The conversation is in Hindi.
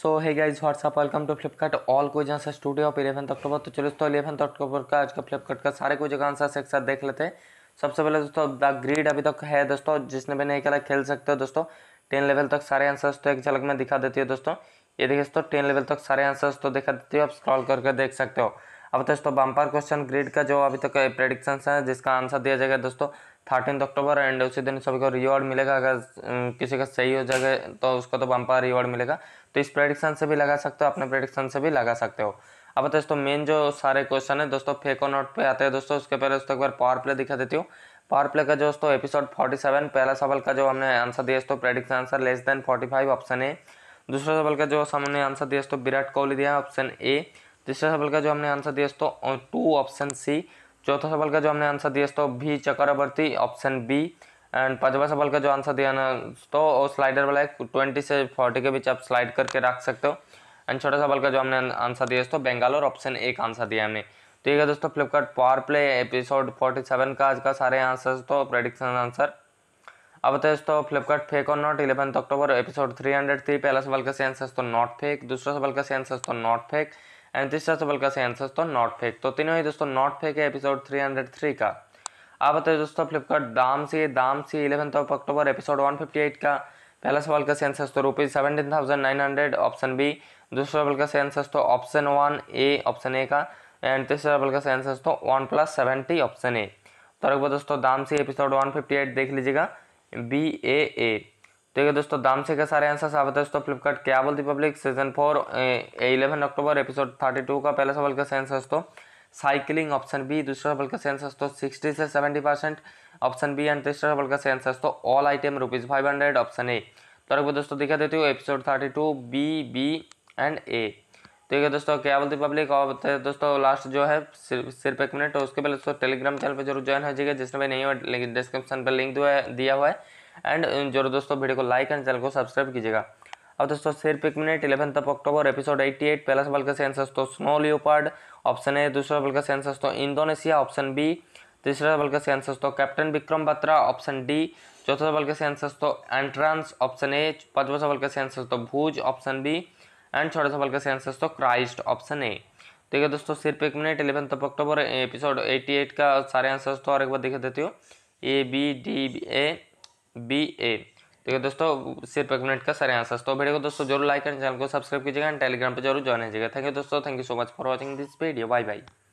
so hi guys what's up welcome to Flipkart all कोई से स्टूडियो ऑफ इलेवंथ अक्टूबर तो चलो दोस्तों इलेवंथ अक्टूबर का आज का फ्लिपकार्ट का सारे कुछ जगह आंसर एक साथ देख लेते हैं सबसे पहले दोस्तों द ग्रीड अभी तक है दोस्तों जिसने भी नहीं खेला खेल सकते हो दोस्तों टेन लेवल तक सारे आंसर्स तो एक झलक में दिखा देती है दोस्तों ये देखिए दोस्तों टेन लेवल तक सारे आंसर्स तो दिखा देती हो आप स्क्रॉल करके देख सकते हो अब दोस्तों बम्पर क्वेश्चन ग्रिड का जो अभी तक तो है जिसका आंसर दिया जाएगा दोस्तों थर्टीन अक्टूबर एंड उसी दिन सभी को रिवॉर्ड मिलेगा अगर किसी का सही हो जाएगा तो उसका तो बम्पर रिवॉर्ड मिलेगा तो इस प्रेडिक्शन से भी लगा सकते हो अपने प्रेडिक्शन से भी लगा सकते हो अब तो दोस्तों मेन जो सारे क्वेश्चन है दोस्तों फेको नोट पे आते हैं दोस्तों उसके पहले दोस्तों एक बार पावर प्ले दिखा देती हूँ पावर प्ले का जो दोस्तों एपिसोड फोर्टी सेवन पहला सवाल का जो हमने आंसर दिया दोस्तों prediction answer less than forty five option A दूसरा सवाल का जो हमने आंसर दिया दोस्तों विराट कोहली दिया ऑप्शन ए तीसरे सवाल का जो हमने आंसर दिया दोस्तों टू ऑप्शन सी चौथा सवाल का जो हमने आंसर दिया दोस्तों भी चक्रवर्ती ऑप्शन बी एंड पांचवा सवाल का जो आंसर दिया ना तो स्लाइडर वाला है ट्वेंटी से फोर्टी के बीच आप स्लाइड करके रख सकते हो एंड छोटा सवाल का जो हमने आंसर दिया दोस्तों और ऑप्शन एक आंसर दिया हमने तो ये दोस्तों Flipkart power play episode forty seven का आज का सारे आंसर तो प्रडिक्शन आंसर अब बताए दोस्तों फ्लिपकार्ट फेक और not eleventh October episode three hundred three पहला सवाल का सही आंसर तो नॉट फेक दूसरा सवाल का सही आंसर तो नॉट फेक एंड तीसरा सवाल का सही आंसर दोस्तों नॉट फेक तो तीनों ही दोस्तों नॉट फेक है एपिसोड 303 का आप बताइए दोस्तों फ्लिपकार्ट दाम सी दाम सी इलेवंथ ऑफ अक्टूबर एपिसोड 158 का पहला सवाल का सही आंसर तो rupees seventeen thousand nine hundred option B दूसरा सवाल का सही आंसर तो option one A option A का एंड तीसरा सवाल का सही आंसर तो one plus seventy option A तो दोस्तों दाम सी एपिसोड एट देख लीजिएगा बी ए ए ठीक तो है दोस्तों दाम से क्या सारे आंसर स्वागत है दोस्तों फ्लिपकार्ट क्या बोलती public season four eleven October episode thirty two का पहला सवाल का सेंस दोस्तों साइकिलिंग ऑप्शन बी दूसरा सवाल का सेंस दोस्तों सिक्सटी से seventy percent option B and तीसरा सवाल का सेंस दोस्तों all item rupees five hundred option A तो रखो तो दोस्तों दिखा देती हूँ episode thirty two B B and A ठीक है दोस्तों क्या बोलती पब्लिक और दोस्तों लास्ट जो है सिर्फ सिर्फ एक मिनट उसके पहले दोस्तों टेलीग्राम चैनल पर जरूर ज्वाइन हो जाएगा जिसने भी नहीं लेकिन डिस्क्रिप्शन पर लिंक दिया हुआ है एंड uh, जरूर दोस्तों वीडियो को लाइक एंड चैनल को सब्सक्राइब कीजिएगा अब दोस्तों सिर्फ एक minute eleventh of October episode 88 पहला सवाल का सेंसस तो स्नो लियोपार्ड ऑप्शन ए दूसरा सवाल का सेंसस तो इंडोनेशिया ऑप्शन बी तीसरा सवाल का सेंसस तो captain Vikram Batra option D चौथा सवाल का सेंसस तो एंट्रांस ऑप्शन ए पांचवा सवाल का सेंसस तो भूज ऑप्शन बी एंड छोटा सवाल का सेंसस तो क्राइस्ट ऑप्शन ए ठीक है दोस्तों सिर्फ एक minute eleventh of October episode 88 का सारे आंसर्स तो और एक बार देख देती हूँ A B D A B A देखो तो दोस्तों सिर्फ एक मिनट का सारे आंसर तो वीडियो को दोस्तों जरूर लाइक एंड चैनल को सब्सक्राइब कीजिएगा एंड टेलीग्राम पर जरूर ज्वाइन कीजिएगा थैंक यू दोस्तों thank you so much for watching this video bye bye